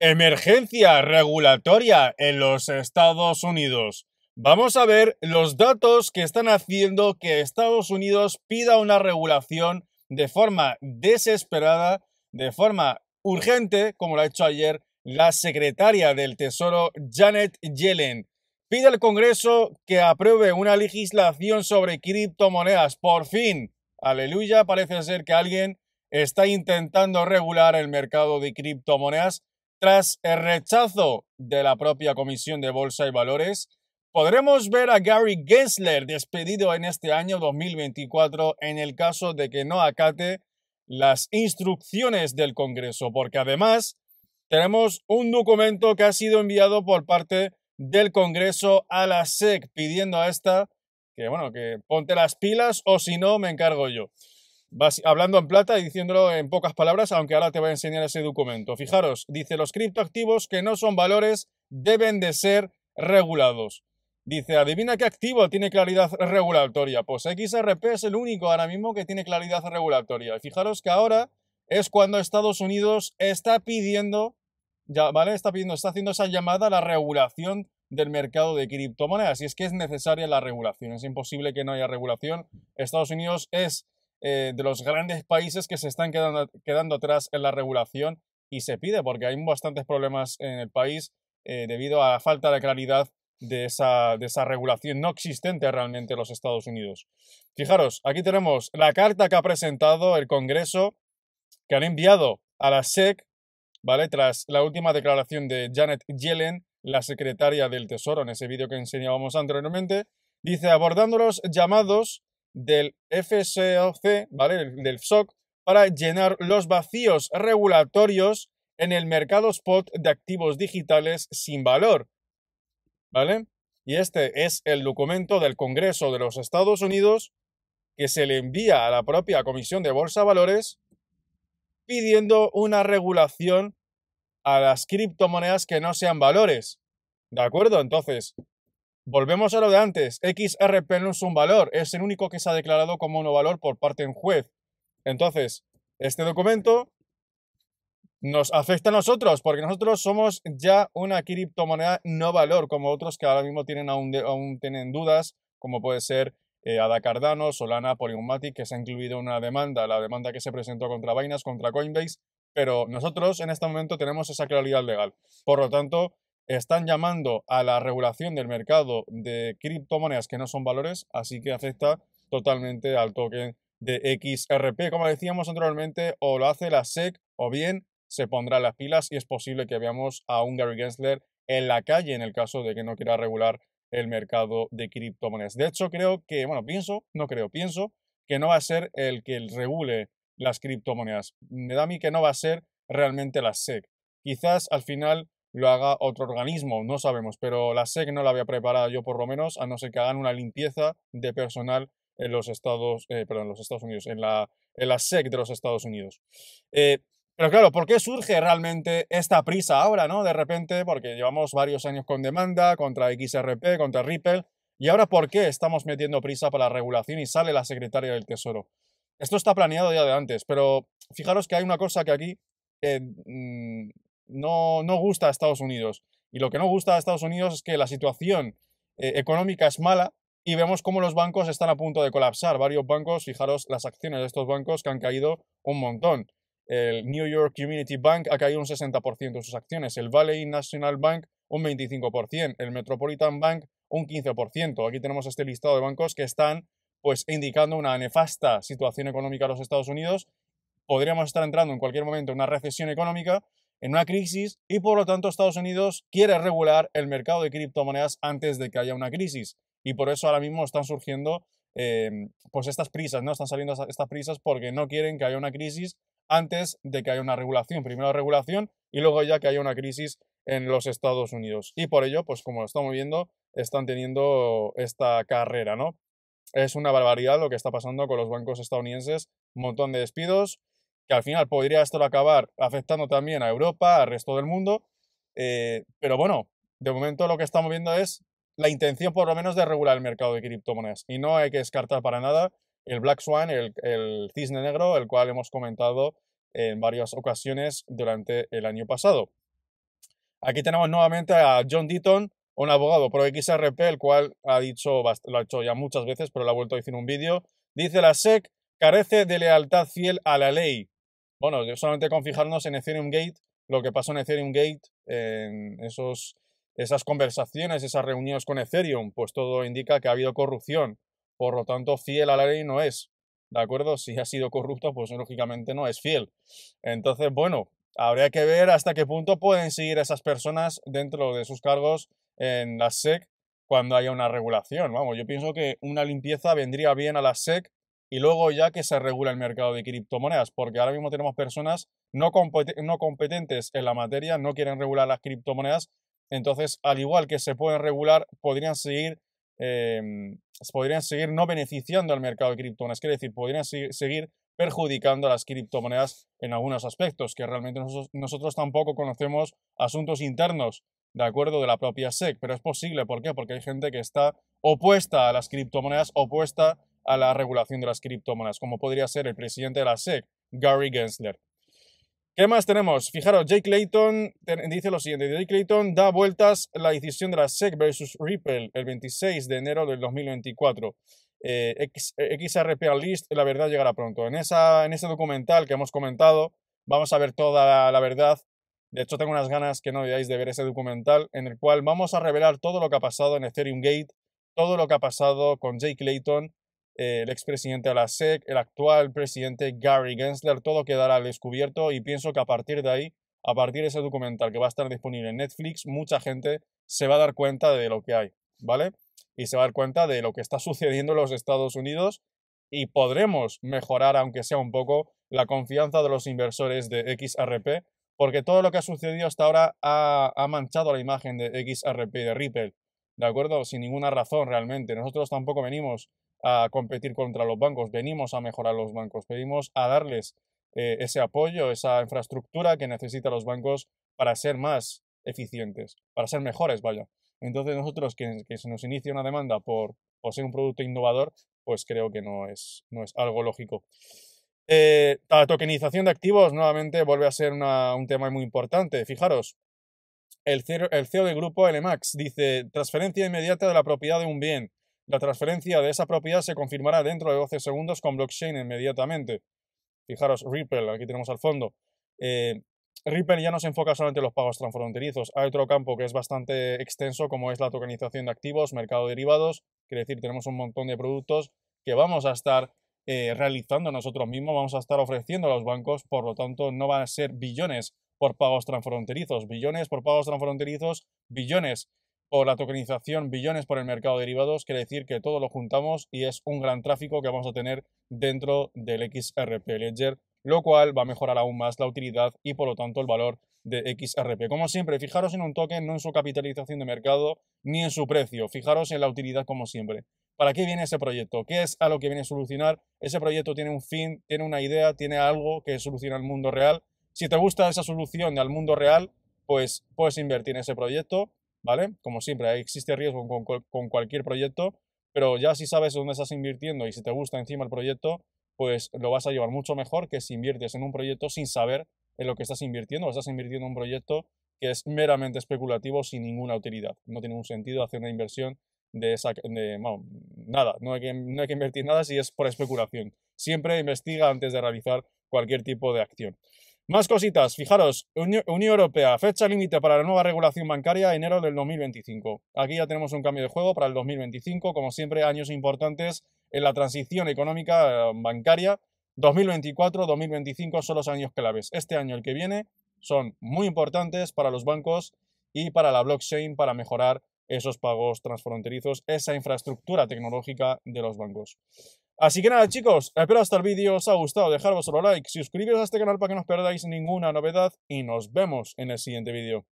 Emergencia regulatoria en los Estados Unidos. Vamos a ver los datos que están haciendo que Estados Unidos pida una regulación de forma desesperada, de forma urgente, como lo ha hecho ayer la secretaria del Tesoro Janet Yellen. Pide al Congreso que apruebe una legislación sobre criptomonedas. Por fin, aleluya, parece ser que alguien está intentando regular el mercado de criptomonedas tras el rechazo de la propia Comisión de Bolsa y Valores, podremos ver a Gary Gensler despedido en este año 2024 en el caso de que no acate las instrucciones del Congreso, porque además tenemos un documento que ha sido enviado por parte del Congreso a la SEC pidiendo a esta que, bueno, que ponte las pilas o si no, me encargo yo. Vas hablando en plata y diciéndolo en pocas palabras, aunque ahora te voy a enseñar ese documento. Fijaros, dice los criptoactivos que no son valores deben de ser regulados. Dice, adivina qué activo tiene claridad regulatoria. Pues XRP es el único ahora mismo que tiene claridad regulatoria. fijaros que ahora es cuando Estados Unidos está pidiendo, ya, ¿vale? Está pidiendo, está haciendo esa llamada a la regulación del mercado de criptomonedas. Y es que es necesaria la regulación. Es imposible que no haya regulación. Estados Unidos es eh, de los grandes países que se están quedando, quedando atrás en la regulación y se pide porque hay bastantes problemas en el país eh, debido a la falta de claridad de esa, de esa regulación no existente realmente en los Estados Unidos. Fijaros, aquí tenemos la carta que ha presentado el Congreso que han enviado a la SEC, ¿vale? Tras la última declaración de Janet Yellen, la secretaria del Tesoro, en ese vídeo que enseñábamos anteriormente, dice, abordando los llamados del FSOC, ¿vale? Del FSOC, para llenar los vacíos regulatorios en el mercado spot de activos digitales sin valor. ¿Vale? Y este es el documento del Congreso de los Estados Unidos que se le envía a la propia Comisión de Bolsa Valores pidiendo una regulación a las criptomonedas que no sean valores. ¿De acuerdo? Entonces, Volvemos a lo de antes. XRP no es un valor, es el único que se ha declarado como no valor por parte en juez. Entonces, este documento nos afecta a nosotros, porque nosotros somos ya una criptomoneda no valor, como otros que ahora mismo tienen aún, aún tienen dudas, como puede ser eh, Ada Cardano, Solana, Polygonmatic, que se ha incluido una demanda, la demanda que se presentó contra vainas contra Coinbase, pero nosotros en este momento tenemos esa claridad legal. Por lo tanto, están llamando a la regulación del mercado de criptomonedas que no son valores, así que afecta totalmente al token de XRP. Como decíamos anteriormente, o lo hace la SEC o bien se pondrá las pilas y es posible que veamos a un Gary Gensler en la calle en el caso de que no quiera regular el mercado de criptomonedas. De hecho, creo que, bueno, pienso, no creo, pienso que no va a ser el que regule las criptomonedas. Me da a mí que no va a ser realmente la SEC. Quizás al final lo haga otro organismo, no sabemos, pero la SEC no la había preparado yo por lo menos, a no ser que hagan una limpieza de personal en los Estados, eh, perdón, en los Estados Unidos, en la, en la SEC de los Estados Unidos. Eh, pero claro, ¿por qué surge realmente esta prisa ahora, no? De repente, porque llevamos varios años con demanda contra XRP, contra Ripple, y ahora ¿por qué estamos metiendo prisa para la regulación y sale la secretaria del Tesoro? Esto está planeado ya de antes, pero fijaros que hay una cosa que aquí eh, mm, no, no gusta a Estados Unidos. Y lo que no gusta a Estados Unidos es que la situación eh, económica es mala y vemos cómo los bancos están a punto de colapsar. Varios bancos, fijaros las acciones de estos bancos que han caído un montón. El New York Community Bank ha caído un 60% de sus acciones, el Valley National Bank un 25%, el Metropolitan Bank un 15%. Aquí tenemos este listado de bancos que están pues indicando una nefasta situación económica a los Estados Unidos. Podríamos estar entrando en cualquier momento en una recesión económica en una crisis y por lo tanto Estados Unidos quiere regular el mercado de criptomonedas antes de que haya una crisis. Y por eso ahora mismo están surgiendo em, pues estas prisas, ¿no? Están saliendo estas prisas porque no quieren que haya una crisis antes de que haya una regulación. Primero regulación y luego ya que haya una crisis en los Estados Unidos. Y por ello, pues como lo estamos viendo, están teniendo esta carrera, ¿no? Es una barbaridad lo que está pasando con los bancos estadounidenses. Un montón de despidos, que al final podría esto acabar afectando también a Europa, al resto del mundo. Eh, pero bueno, de momento lo que estamos viendo es la intención por lo menos de regular el mercado de criptomonedas. Y no hay que descartar para nada el Black Swan, el, cisne negro, el cual hemos comentado en varias ocasiones durante el año pasado. Aquí tenemos nuevamente a John Deaton, un abogado pro XRP, el cual ha dicho, lo ha hecho ya muchas veces, pero lo ha vuelto a decir en un vídeo. Dice la SEC carece de lealtad fiel a la ley. Bueno, yo solamente con fijarnos en Ethereum Gate, lo que pasó en Ethereum Gate, en esos, esas conversaciones, esas reuniones con Ethereum, pues todo indica que ha habido corrupción. Por lo tanto, fiel a la ley no es. ¿De acuerdo? Si ha sido corrupto, pues lógicamente no es fiel. Entonces, bueno, habría que ver hasta qué punto pueden seguir esas personas dentro de sus cargos en la SEC cuando haya una regulación. Vamos, yo pienso que una limpieza vendría bien a la SEC y luego ya que se regula el mercado de criptomonedas, porque ahora mismo tenemos personas no, competentes en la materia, no quieren regular las criptomonedas, entonces al igual que se pueden regular, podrían seguir, em, podrían seguir no beneficiando al mercado de criptomonedas, es decir, podrían seguir perjudicando a las criptomonedas en algunos aspectos, que realmente nosotros tampoco conocemos asuntos internos, de acuerdo, de la propia SEC, pero es posible, ¿por qué? Porque hay gente que está opuesta a las criptomonedas, opuesta a la regulación de las criptomonedas, como podría ser el presidente de la SEC, Gary Gensler. ¿Qué más tenemos? Fijaros, Jake Clayton dice lo siguiente. Jake Clayton da vueltas la decisión de la SEC versus Ripple el 26 de enero del 2024. Eh, XRP list, la verdad llegará pronto. En, esa, en ese documental que hemos comentado, vamos a ver toda la, verdad. De hecho, tengo unas ganas que no veáis de ver ese documental en el cual vamos a revelar todo lo que ha pasado en Ethereum Gate, todo lo que ha pasado con Jake Clayton, eh, el expresidente de la SEC, el actual presidente Gary Gensler, todo quedará al descubierto y pienso que a partir de ahí, a partir de ese documental que va a estar disponible en Netflix, mucha gente se va a dar cuenta de lo que hay, ¿vale? Y se va a dar cuenta de lo que está sucediendo en los Estados Unidos y podremos mejorar, aunque sea un poco, la confianza de los inversores de XRP, porque todo lo que ha sucedido hasta ahora ha manchado la imagen de XRP, de Ripple. ¿de acuerdo? Sin ninguna razón realmente. Nosotros tampoco venimos a competir contra los bancos, venimos a mejorar los bancos, venimos a darles eh, ese apoyo, esa infraestructura que necesitan los bancos para ser más eficientes, para ser mejores, vaya. Entonces nosotros que, se nos inicia una demanda por ser un producto innovador, pues creo que no es, no es algo lógico. Eh, la tokenización de activos nuevamente vuelve a ser un tema muy importante. Fijaros, el CEO, e del grupo LMAX dice, transferencia inmediata de la propiedad de un bien. La transferencia de esa propiedad se confirmará dentro de 12 segundos con blockchain inmediatamente. Fijaros, Ripple, aquí tenemos al fondo. Eh, Ripple ya no se enfoca solamente en los pagos transfronterizos. Hay otro campo que es bastante extenso, como es la tokenización de activos, mercado derivados. Quiere decir, tenemos un montón de productos que vamos a estar eh, realizando nosotros mismos, vamos a estar ofreciendo a los bancos. Por lo tanto, no van a ser billones por pagos transfronterizos, billones por pagos transfronterizos, billones por la tokenización, billones por el mercado de derivados, quiere decir que todo lo juntamos y es un gran tráfico que vamos a tener dentro del XRP Ledger, lo cual va a mejorar aún más la utilidad y por lo tanto el valor de XRP. Como siempre, fijaros en un token, no en su capitalización de mercado ni en su precio, fijaros en la utilidad como siempre. ¿Para qué viene ese proyecto? ¿Qué es a lo que viene a solucionar? Ese proyecto tiene un fin, tiene una idea, tiene algo que soluciona el mundo real si te gusta esa solución al mundo real, pues puedes invertir en ese proyecto, ¿vale? Como siempre, existe riesgo con, cualquier proyecto, pero ya si sabes dónde estás invirtiendo y si te gusta encima el proyecto, pues lo vas a llevar mucho mejor que si inviertes en un proyecto sin saber en lo que estás invirtiendo. Estás invirtiendo en un proyecto que es meramente especulativo sin ninguna utilidad. No tiene ningún sentido hacer una inversión de esa... nada, no hay, que, no hay que invertir nada si es por especulación. Siempre investiga antes de realizar cualquier tipo de acción. Más cositas, fijaros, Unión Europea, fecha límite para la nueva regulación bancaria, enero del 2025. Aquí ya tenemos un cambio de juego para el 2025, como siempre, años importantes en la transición económica eh, bancaria. 2024, 2025 son los años claves. Este año, el que viene, son muy importantes para los bancos y para la blockchain para mejorar esos pagos transfronterizos, esa infraestructura tecnológica de los bancos. Así que nada chicos, espero hasta este el vídeo os ha gustado, dejad un like, suscribiros a este canal para que no os perdáis ninguna novedad y nos vemos en el siguiente vídeo.